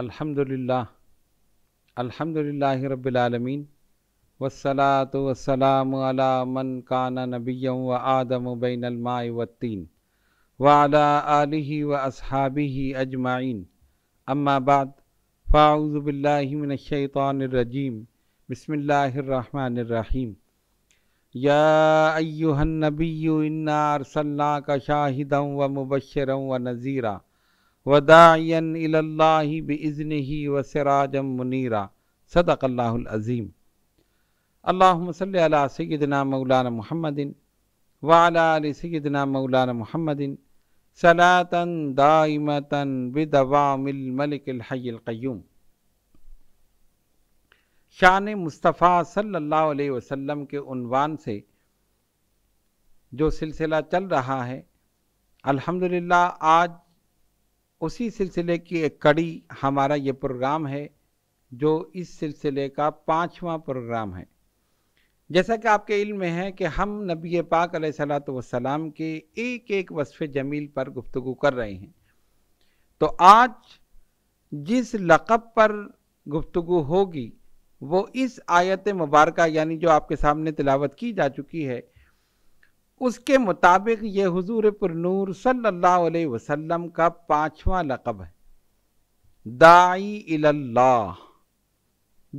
अल्हम्दुलिल्लाह अल्हम्दुलिल्लाह रब्बिलालमीन वसलात वसलाम अला मन काना नबियम व आदम बैनलमाय वत्तीन व आलि व असहाबी अजमाइन अम्मा बाद फ़ाउज़बिल्लाशैतरजीम बसमीम या अयुहनबी इन्ना का शाहिद व मुबशरम व नज़ीरा वदायन बज़न ही व सराजम मुनीरा सदक़ल्लाज़ीम अल्लाम सदना मौलाना महमदिन वाल सदना मौलाना महमदिन सलातन दाइमतन बिदवामिल मलिक बिदवामिलमलिकलहैलक़यूम शान मुस्तफ़ा सल्लल्लाहु अलैहि वसल्लम के उनवान से जो सिलसिला चल रहा है अल्हम्दुलिल्लाह आज उसी सिलसिले की एक कड़ी हमारा ये प्रोग्राम है जो इस सिलसिले का पाँचवा प्रोग्राम है जैसा कि आपके इल्म में है कि हम नबी पाक सलाम के एक एक वसफ़ जमील पर गुफ्तु कर रहे हैं तो आज जिस लक़ब पर गुफ्तु होगी वो इस आयत मुबारक यानी जो आपके सामने तिलावत की जा चुकी है उसके मुताबिक ये हजूर पुरूर नूर सल्लल्लाहु का पाँचवा लकब है दाई अल्लाह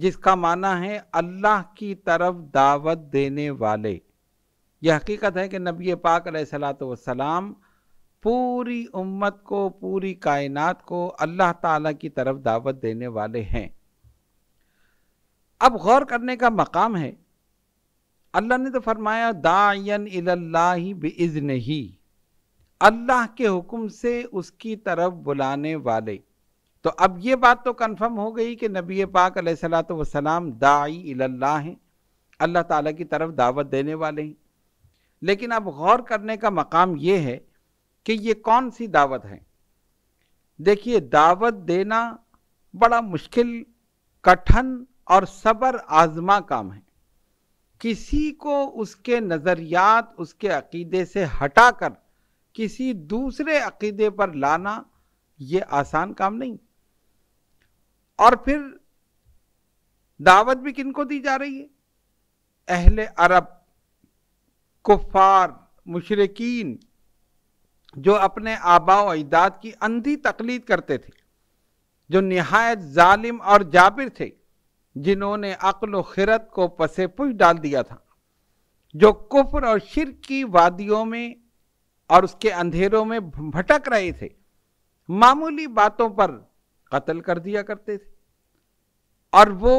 जिसका माना है अल्लाह की तरफ दावत देने वाले यह हकीकत है कि नबी पाक सलाम पूरी उम्मत को पूरी कायनात को अल्लाह ताला की तरफ दावत देने वाले हैं अब गौर करने का मकाम है अल्लाह ने तो फरमाया दायन इज्न ही अल्लाह के हुक्म से उसकी तरफ बुलाने वाले तो अब ये बात तो कन्फर्म हो गई कि नबी पाक सलात दाई इल्लाह हैं अल्लाह ताला की तरफ दावत देने वाले हैं लेकिन अब गौर करने का मकाम ये है कि ये कौन सी दावत है देखिए दावत देना बड़ा मुश्किल कठिन और सब्र आजमा काम है किसी को उसके नज़रियात उसके अकीदे से हटाकर किसी दूसरे अकीदे पर लाना ये आसान काम नहीं और फिर दावत भी किनको दी जा रही है अहले अरब कुफार मुशरकिन जो अपने आबाओ अजदाद की अंधी तकलीद करते थे जो नहायत जालिम और जाबिर थे जिन्होंने अकल खिरत को पसे पुछ डाल दिया था जो कुफर और शिर की वादियों में और उसके अंधेरों में भटक रहे थे मामूली बातों पर कत्ल कर दिया करते थे और वो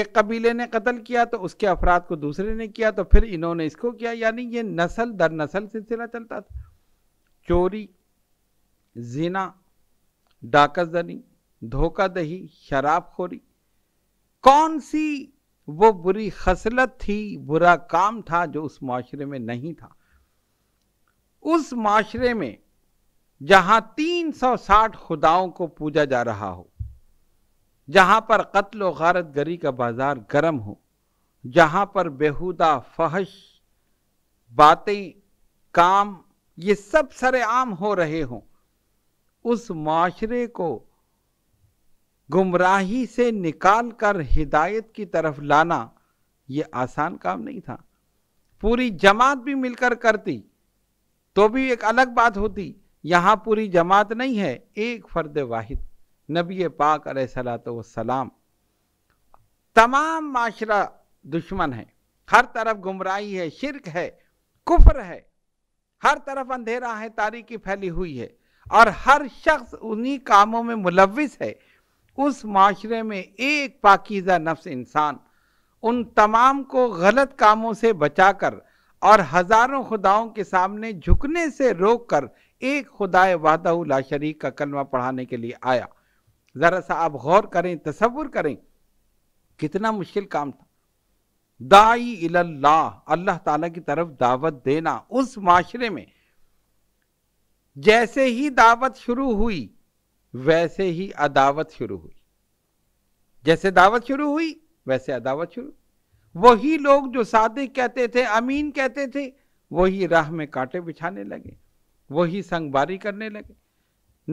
एक कबीले ने कत्ल किया तो उसके अफराद को दूसरे ने किया तो फिर इन्होंने इसको किया यानी ये नस्ल दर नस्ल सिलसिला चलता था चोरी जीना डाकत धोखा दही शराबखोरी कौन सी वो बुरी खसलत थी बुरा काम था जो उस माशरे में नहीं था उस माशरे में जहां 360 खुदाओं को पूजा जा रहा हो जहां पर कत्ल गारत गरी का बाजार गर्म हो जहां पर बेहुदा फहश बातें काम ये सब सरेआम हो रहे हों उस माशरे को गुमराही से निकाल कर हिदायत की तरफ लाना ये आसान काम नहीं था पूरी जमात भी मिलकर करती तो भी एक अलग बात होती यहां पूरी जमात नहीं है एक फर्द वाहिद नबी पाक सलाम तमाम माशरा दुश्मन है हर तरफ गुमराही है शिरक है कुफर है हर तरफ अंधेरा है तारीखी फैली हुई है और हर शख्स उन्हीं कामों में मुलविस है उस माशरे में एक पाकिज़ा नफ्स इंसान उन तमाम को गलत कामों से बचाकर और हज़ारों खुदाओं के सामने झुकने से रोक कर एक खुदाए वादा शरीक का कलमा पढ़ाने के लिए आया ज़रा सा आप गौर करें तस्वुर करें कितना मुश्किल काम था दाई इल्लाह अल्लाह ताला की तरफ दावत देना उस माशरे में जैसे ही दावत शुरू हुई वैसे ही अदावत शुरू हुई जैसे दावत शुरू हुई वैसे अदावत शुरू वही लोग जो सादिक कहते थे अमीन कहते थे वही राह में कांटे बिछाने लगे वही संगबारी करने लगे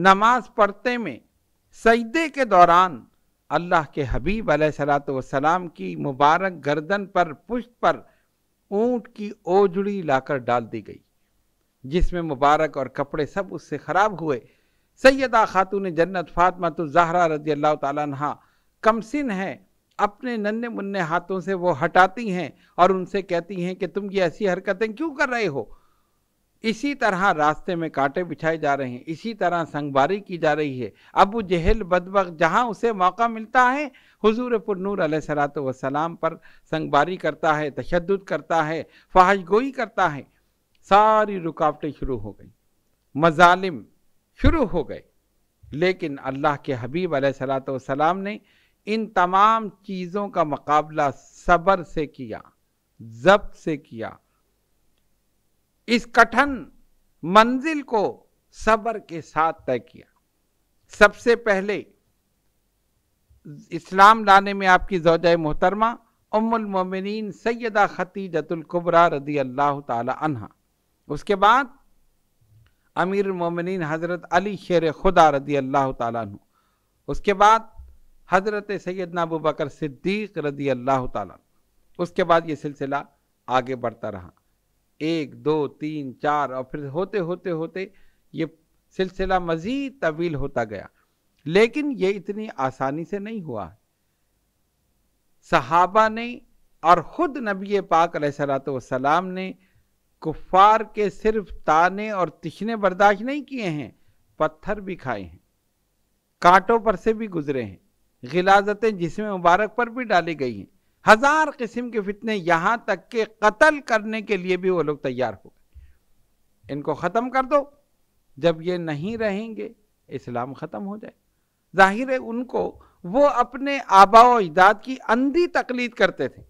नमाज पढ़ते में सजदे के दौरान अल्लाह के हबीब सलाम की मुबारक गर्दन पर पुष्ट पर ऊंट की ओजड़ी लाकर डाल दी गई जिसमें मुबारक और कपड़े सब उससे ख़राब हुए सैदा खातून जन्नत फातमा तो जहरा रजी अल्लाह तहा कमसिन हैं अपने नन्हे मुन्ने हाथों से वो हटाती हैं और उनसे कहती हैं कि तुम ये ऐसी हरकतें क्यों कर रहे हो इसी तरह रास्ते में कांटे बिछाए जा रहे हैं इसी तरह संगबारी की जा रही है अबू जहल बदबक जहां उसे मौका मिलता है हुजूर पुरूर सलात वसलाम पर संगबारी करता है तशद करता है फहाश गोई करता है सारी रुकावटें शुरू हो गई मजालिम शुरू हो गए लेकिन अल्लाह के हबीब सलाम ने इन तमाम चीज़ों का मुकाबला सब्र से किया जब्त से किया इस कठिन मंजिल को सब्र के साथ तय किया सबसे पहले इस्लाम लाने में आपकी जौजा मोहतरमा उम्मुलमिन सैदा खतीजतुल्कुबरा रदी अल्लाह तला उसके बाद अमीर मोमिन हज़रत अली शेर खुदा रदी अल्लाह तु उसके बाद हज़रत सैद नबू बकर सिद्दीक रदी अल्लाह तु उसके बाद ये सिलसिला आगे बढ़ता रहा एक दो तीन चार और फिर होते होते होते ये सिलसिला मज़ीद तवील होता गया लेकिन ये इतनी आसानी से नहीं हुआ सहाबा ने और ख़ुद नबी पाक सलात वसलाम ने कुफार के सिर्फ ताने और तिशने बर्दाश्त नहीं किए हैं पत्थर भी खाए हैं कांटों पर से भी गुजरे हैं गिलाजतें जिसमें मुबारक पर भी डाली गई हैं हजार किस्म के फितने यहाँ तक के कत्ल करने के लिए भी वो लोग तैयार हो गए इनको ख़त्म कर दो जब ये नहीं रहेंगे इस्लाम ख़त्म हो जाए जाहिर है उनको वो अपने आबाओ अजदाद की अंधी तकलीद करते थे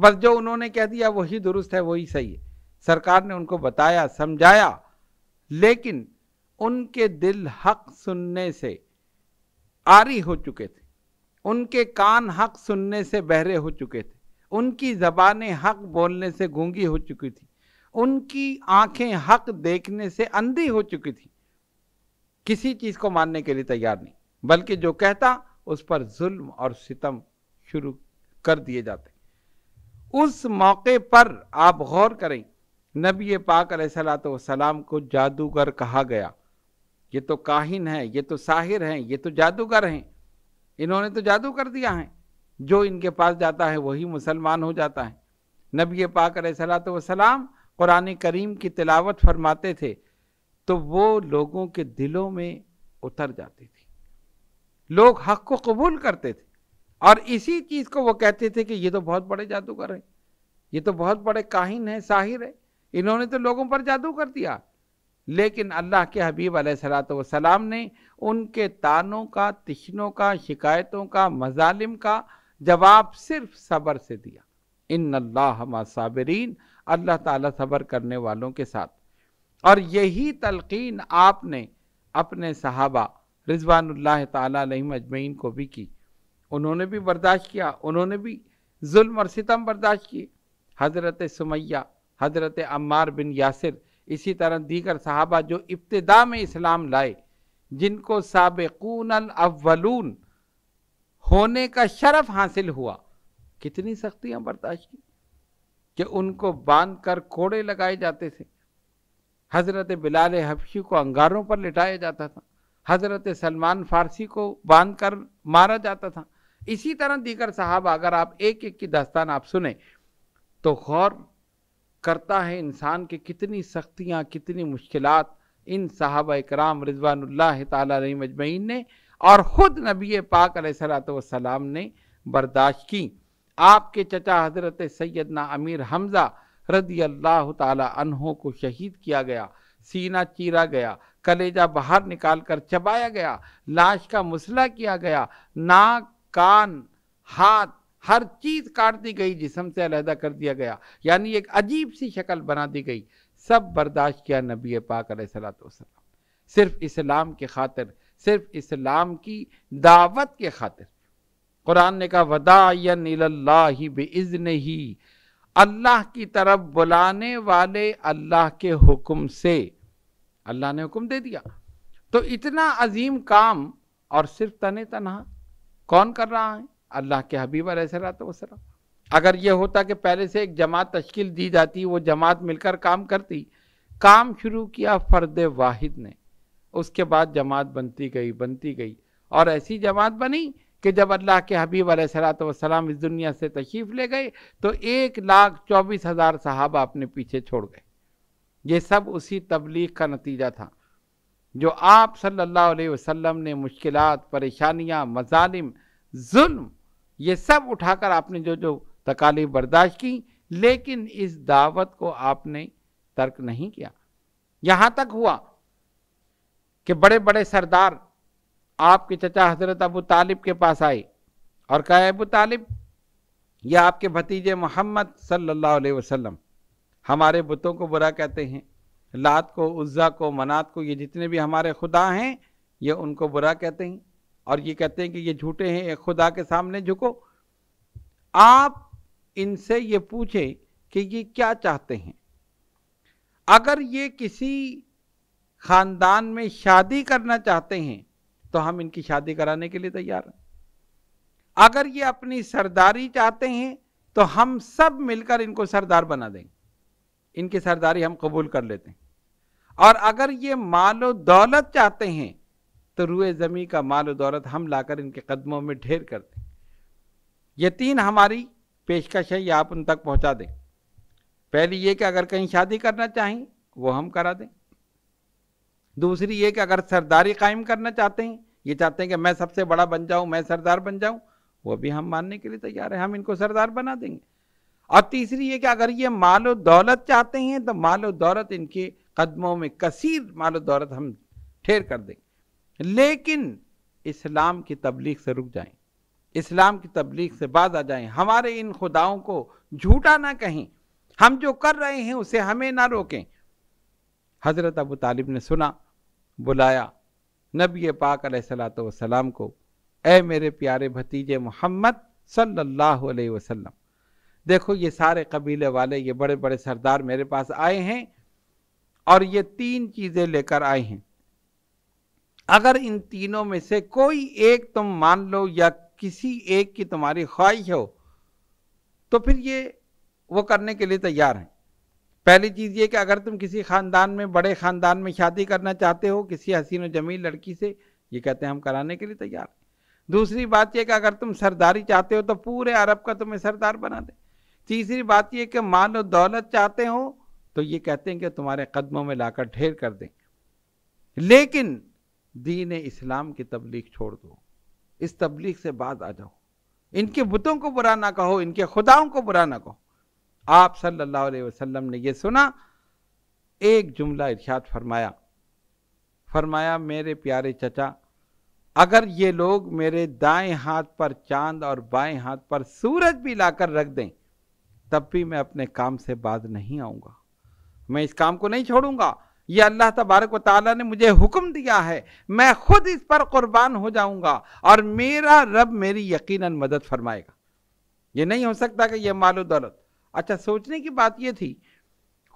बस जो उन्होंने कह दिया वही दुरुस्त है वही सही है सरकार ने उनको बताया समझाया लेकिन उनके दिल हक सुनने से आरी हो चुके थे उनके कान हक सुनने से बहरे हो चुके थे उनकी जबानें हक बोलने से गूंगी हो चुकी थी उनकी आंखें हक देखने से अंधी हो चुकी थी किसी चीज़ को मानने के लिए तैयार नहीं बल्कि जो कहता उस पर जुल्म और सितम शुरू कर दिए जाते उस मौके पर आप गौर करें नबी पाक सलाम को जादूगर कहा गया ये तो काहिन है ये तो साहिर हैं ये तो जादूगर हैं इन्होंने तो जादू कर दिया है जो इनके पास जाता है वही मुसलमान हो जाता है नबी पाक सलात सलाम कुरान करीम की तिलावत फरमाते थे तो वो लोगों के दिलों में उतर जाती थी लोग हक को कबूल करते थे और इसी चीज़ को वो कहते थे कि ये तो बहुत बड़े जादूगर हैं ये तो बहुत बड़े काहिन हैं साहिर है इन्होंने तो लोगों पर जादू कर दिया लेकिन अल्लाह के हबीब सलाम ने उनके तानों का तिशनों का शिकायतों का मजालिम का जवाब सिर्फ सब्र से दिया इन अल्लाह साबरीन अल्लाह ताला सब्र करने वालों के साथ और यही तलकीन आपने अपने सहाबा रिजवानुल्लाह तजमैन को भी की उन्होंने भी बर्दाश्त किया उन्होंने भी जुल्म और सितम बर्दाश्त किए हज़रत सुमैया हजरत अम्मार बिन यासिर इसी तरह दीगर साहबा जो इब्तदा में इस्लाम लाए जिनको सबकून अव्वलून होने का शरफ हासिल हुआ कितनी सख्तियां बर्दाश्त की कि उनको बांध कर कोड़े लगाए जाते थे हज़रत बिलाल हबशी को अंगारों पर लिटाया जाता था हज़रत सलमान फारसी को बांध कर मारा जाता था इसी तरह दीगर साहब अगर आप एक एक की दास्तान आप सुने तो गौर करता है इंसान के कितनी सख्तियाँ कितनी मुश्किल इन साहब कराम रिजवानल्ला तई मजमैन ने और ख़ुद नबी पाक सलाम ने बर्दाश्त की आपके चचा हज़रत सैदना अमीर हमज़ा रदी अल्लाह तहों को शहीद किया गया सीना चीरा गया कलेजा बाहर निकाल कर चबाया गया लाश का मुसला किया गया नाक कान हाथ हर चीज़ काट दी गई जिसम से अलहदा कर दिया गया यानी एक अजीब सी शक्ल बना दी गई सब बर्दाश्त किया नबी पाक सलात सिर्फ इस्लाम के खातिर सिर्फ इस्लाम की दावत के खातिर कुरान ने कहा वदा ही बेज़न ही अल्लाह की तरफ बुलाने वाले अल्लाह के हुक्म से अल्लाह ने हुक्म दे दिया तो इतना अजीम काम और सिर्फ तने तनहा कौन कर रहा है अल्लाह के हबीब वसलम अगर यह होता कि पहले से एक जमात तश्किल दी जाती वो जमात मिलकर काम करती काम शुरू किया फ़र्द वाहिद ने उसके बाद जमात बनती गई बनती गई और ऐसी जमात बनी कि जब अल्लाह के हबीब सलाम इस दुनिया से तशरीफ़ ले गए तो एक लाख चौबीस हज़ार साहब अपने पीछे छोड़ गए ये सब उसी तबलीग का नतीजा था जो आप सल्लल्लाहु अलैहि वसल्लम ने मुश्किलात परेशानियां मजालिम जुल्म ये सब उठाकर आपने जो जो तकालीफ बर्दाश्त की लेकिन इस दावत को आपने तर्क नहीं किया यहाँ तक हुआ कि बड़े बड़े सरदार आपके चचा हजरत अबू तालिब के पास आए और कहा अबू तालिब यह आपके भतीजे मोहम्मद सल्लल्लाहु अलैहि वसल्लम हमारे बुतों को बुरा कहते हैं लात को उज्जा को मनात को ये जितने भी हमारे खुदा हैं ये उनको बुरा कहते हैं और ये कहते हैं कि ये झूठे हैं खुदा के सामने झुको आप इनसे ये पूछें कि ये क्या चाहते हैं अगर ये किसी खानदान में शादी करना चाहते हैं तो हम इनकी शादी कराने के लिए तैयार हैं अगर ये अपनी सरदारी चाहते हैं तो हम सब मिलकर इनको सरदार बना देंगे इनकी सरदारी हम कबूल कर लेते हैं और अगर ये मालो दौलत चाहते हैं तो रुए ज़मी का माल दौलत हम लाकर इनके कदमों में ढेर कर दें ये तीन हमारी पेशकश है ये आप उन तक पहुंचा दें पहली ये कि अगर कहीं शादी करना चाहें वो हम करा दें दूसरी ये कि अगर सरदारी कायम करना चाहते हैं ये चाहते हैं कि मैं सबसे बड़ा बन जाऊं मैं सरदार बन जाऊं वो भी हम मानने के लिए तैयार है हम इनको सरदार बना देंगे और तीसरी ये कि अगर ये माल दौलत चाहते हैं तो माल दौलत इनके कदमों में कसीर माल दौलत हम ठेर कर देंगे लेकिन इस्लाम की तबलीग से रुक जाएं इस्लाम की तबलीग से बाज आ जाएं हमारे इन खुदाओं को झूठा ना कहें हम जो कर रहे हैं उसे हमें ना रोकें हज़रत अबू तालिब ने सुना बुलाया नबी पाक सलाम को ए मेरे प्यारे भतीजे मोहम्मद सल्लल्लाहु अलैहि वसल्लम देखो ये सारे कबीले वाले ये बड़े बड़े सरदार मेरे पास आए हैं और ये तीन चीज़ें लेकर आए हैं अगर इन तीनों में से कोई एक तुम मान लो या किसी एक की तुम्हारी ख्वाहिश हो तो फिर ये वो करने के लिए तैयार हैं पहली चीज़ ये कि अगर तुम किसी ख़ानदान में बड़े ख़ानदान में शादी करना चाहते हो किसी हसीन व जमील लड़की से ये कहते हैं हम कराने के लिए तैयार हैं दूसरी बात यह कि अगर तुम सरदारी चाहते हो तो पूरे अरब का तुम्हें सरदार बना दे तीसरी बात यह कि मान लो दौलत चाहते हो तो ये कहते हैं कि तुम्हारे कदमों में लाकर ढेर कर दें लेकिन दीन इस्लाम की तबलीग छोड़ दो इस तबलीग से बाद आ जाओ इनके बुतों को बुरा ना कहो इनके खुदाओं को बुरा ना कहो आप सल्लल्लाहु अलैहि वसल्लम ने यह सुना एक जुमला इर्शाद फरमाया फरमाया मेरे प्यारे चचा अगर ये लोग मेरे दाएं हाथ पर चांद और बाएं हाथ पर सूरज भी लाकर रख दें तब भी मैं अपने काम से बाज नहीं आऊंगा मैं इस काम को नहीं छोड़ूंगा ये अल्लाह तबारक व ने मुझे हुक्म दिया है मैं खुद इस पर कुर्बान हो जाऊंगा और मेरा रब मेरी यकीनन मदद फरमाएगा ये नहीं हो सकता कि यह मालो दौलत अच्छा सोचने की बात यह थी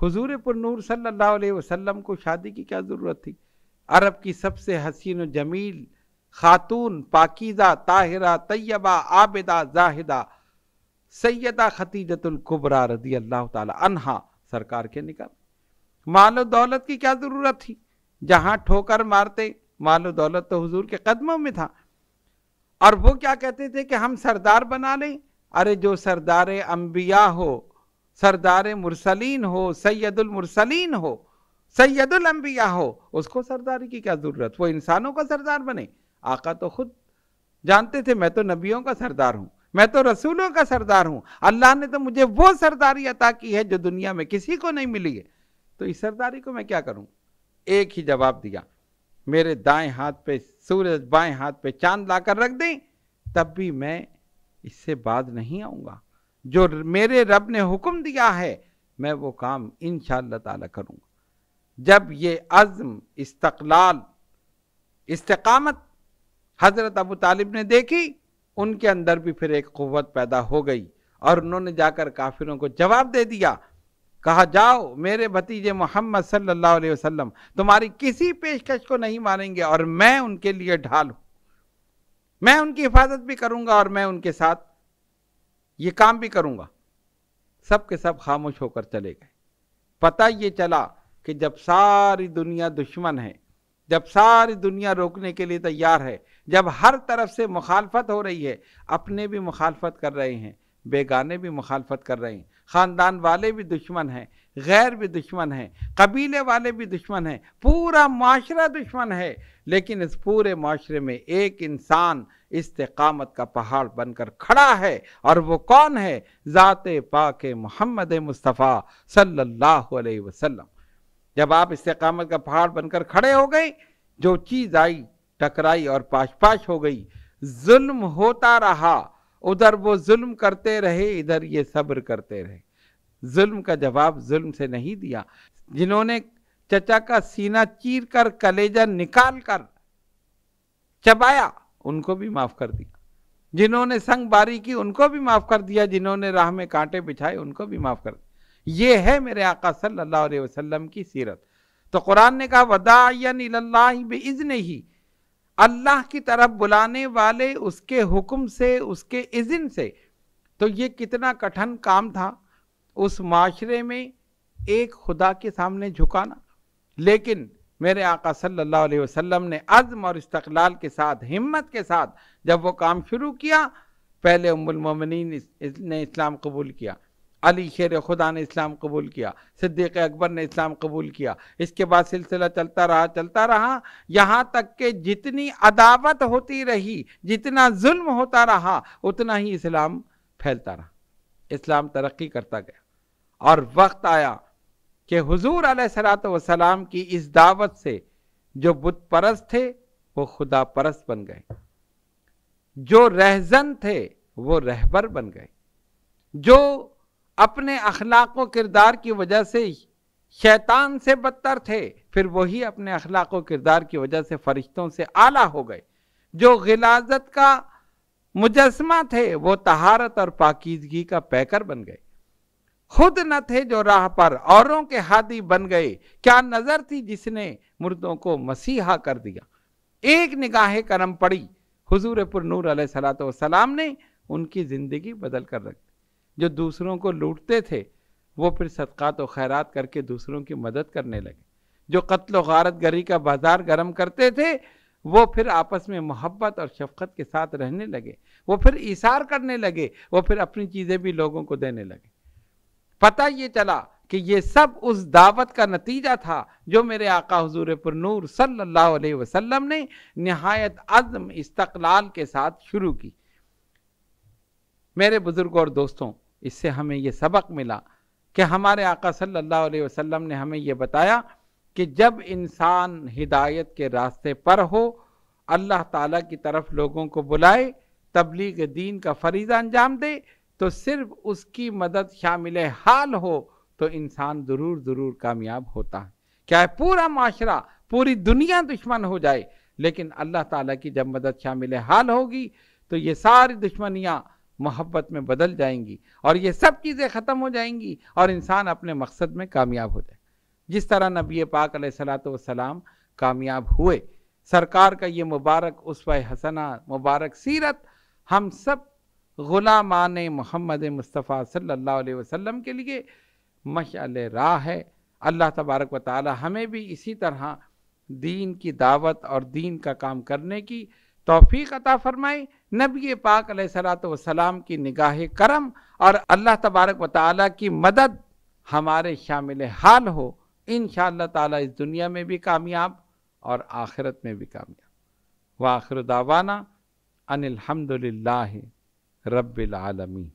हुजूर पर सल्लल्लाहु अलैहि वसल्लम को शादी की क्या ज़रूरत थी अरब की सबसे हसीन जमील खातून पाकिज़ा ताहिरा तैयबा आबिदा जाहिदा सैदा खतीजतुल कुबरा रदी अल्लाह तला सरकार के निकाह मालो दौलत की क्या ज़रूरत थी जहां ठोकर मारते मालो दौलत तो हुजूर के कदमों में था और वो क्या कहते थे कि हम सरदार बना लें अरे जो सरदार अंबिया हो सरदार मुरसलीन हो सैदुल मुरसलीन हो सैदुल अंबिया हो उसको सरदारी की क्या ज़रूरत वो इंसानों का सरदार बने आका तो खुद जानते थे मैं तो नबियों का सरदार हूँ मैं तो रसूलों का सरदार हूँ अल्लाह ने तो मुझे वो सरदारी अता की है जो दुनिया में किसी को नहीं मिली है तो इस सरदारी को मैं क्या करूं एक ही जवाब दिया मेरे दाएं हाथ पे सूरज बाएं हाथ पे चांद लाकर रख दें तब भी मैं इससे बाद नहीं आऊंगा जो मेरे रब ने हुक्म दिया है मैं वो काम इन ताला करूंगा जब ये अज़म इस्तकलाल इस्तकामत हज़रत अबू तालिब ने देखी उनके अंदर भी फिर एक कुत पैदा हो गई और उन्होंने जाकर काफिरों को जवाब दे दिया कहा जाओ मेरे भतीजे मोहम्मद सल्लल्लाहु अलैहि वसल्लम तुम्हारी किसी पेशकश को नहीं मानेंगे और मैं उनके लिए ढाल हूं मैं उनकी हिफाजत भी करूंगा और मैं उनके साथ ये काम भी करूंगा सब के सब खामोश होकर चले गए पता ये चला कि जब सारी दुनिया दुश्मन है जब सारी दुनिया रोकने के लिए तैयार है जब हर तरफ से मुखालफत हो रही है अपने भी मुखालफत कर रहे हैं बेगाने भी मुखालफत कर रहे हैं ख़ानदान वाले भी दुश्मन हैं गैर भी दुश्मन हैं कबीले वाले भी दुश्मन हैं पूरा माशरा दुश्मन है लेकिन इस पूरे माशरे में एक इंसान इस्तकामत का पहाड़ बनकर खड़ा है और वो कौन है ज़ात पाक मोहम्मद मुस्तफ़ा सल्लल्लाहु अलैहि वसल्लम जब आप इस्तकामत का पहाड़ बनकर खड़े हो गए जो चीज़ आई टकराई और पाश पाश हो गई जुल्म होता रहा उधर वो जुल्म करते रहे इधर ये सब्र करते रहे जुल्म का जवाब जुल्म से नहीं दिया जिन्होंने चचा का सीना चीर कर कलेजा निकाल कर चबाया उनको भी माफ कर दिया जिन्होंने संग बारी की उनको भी माफ कर दिया जिन्होंने राह में कांटे बिछाए उनको भी माफ कर दिया ये है मेरे आका सल्लल्लाहु अलैहि वसल्लम की सीरत तो कुरान ने कहा वदायन इल्लाह बेइज्न ही अल्लाह की तरफ बुलाने वाले उसके हुक्म से उसके इज़न से तो ये कितना कठिन काम था उस माशरे में एक खुदा के सामने झुकाना लेकिन मेरे आका सल्लल्लाहु अलैहि वसल्लम ने अज़म और इस्तकलाल के साथ हिम्मत के साथ जब वो काम शुरू किया पहले उम्मुल मोमिनीन ने इस्लाम कबूल किया अली शेर खुदा ने इस्लाम कबूल किया सिद्दीक अकबर ने इस्लाम कबूल किया इसके बाद सिलसिला चलता रहा चलता रहा यहाँ तक के जितनी अदावत होती रही जितना जुल्म होता रहा उतना ही इस्लाम फैलता रहा इस्लाम तरक्की करता गया और वक्त आया कि हुजूर सलात वसलाम की इस दावत से जो बुत परस्त थे वो खुदा परस्त बन गए जो रहजन थे वो रहबर बन गए जो अपने अखलाक किरदार की वजह से शैतान से बदतर थे फिर वही अपने अखलाक किरदार की वजह से फरिश्तों से आला हो गए जो गिलाजत का मुजस्मा थे वो तहारत और पाकिजगी का पैकर बन गए खुद न थे जो राह पर औरों के हादी बन गए क्या नजर थी जिसने मुर्दों को मसीहा कर दिया एक निगाह करम पड़ी हजूर पुरूर नूर सलात ने उनकी जिंदगी बदल कर रख जो दूसरों को लूटते थे वो फिर सदक़ात व खैरात करके दूसरों की मदद करने लगे जो कत्ल गारत गरी का बाजार गर्म करते थे वो फिर आपस में मोहब्बत और शफकत के साथ रहने लगे वो फिर इशार करने लगे वो फिर अपनी चीज़ें भी लोगों को देने लगे पता ये चला कि ये सब उस दावत का नतीजा था जो मेरे आका हजूर पुरूर सल्लल्लाहु अलैहि वसल्लम ने नहायत अज़म इस्तकलाल के साथ शुरू की मेरे बुज़ुर्ग और दोस्तों इससे हमें ये सबक मिला कि हमारे आका सल्लल्लाहु अलैहि वसल्लम ने हमें ये बताया कि जब इंसान हिदायत के रास्ते पर हो अल्लाह ताला की तरफ लोगों को बुलाए तबलीग दीन का फरीज़ा अंजाम दे तो सिर्फ उसकी मदद शामिल हाल हो तो इंसान ज़रूर ज़रूर कामयाब होता है क्या है पूरा माशरा पूरी दुनिया दुश्मन हो जाए लेकिन अल्लाह ताला की जब मदद शामिल हाल होगी तो ये सारी दुश्मनियाँ मोहब्बत में बदल जाएंगी और ये सब चीज़ें ख़त्म हो जाएंगी और इंसान अपने मकसद में कामयाब हो जाए जिस तरह नबी पाक सलाम कामयाब हुए सरकार का ये मुबारक उस हसना मुबारक सीरत हम सब ग़ुलामान मोहम्मद मुस्तफ़ा सल्ला वसम के लिए मशाल राह है अल्लाह तबारक व ताली हमें भी इसी तरह दीन की दावत और दीन का काम करने की तोफ़ी अता फ़रमाई नबी पाक सलाम की निगाह करम और अल्लाह तबारक व ताली की मदद हमारे शामिल हाल हो इन ताला इस दुनिया में भी कामयाब और आखिरत में भी कामयाब व आखिर दावाना अनिलहमदल रबालमी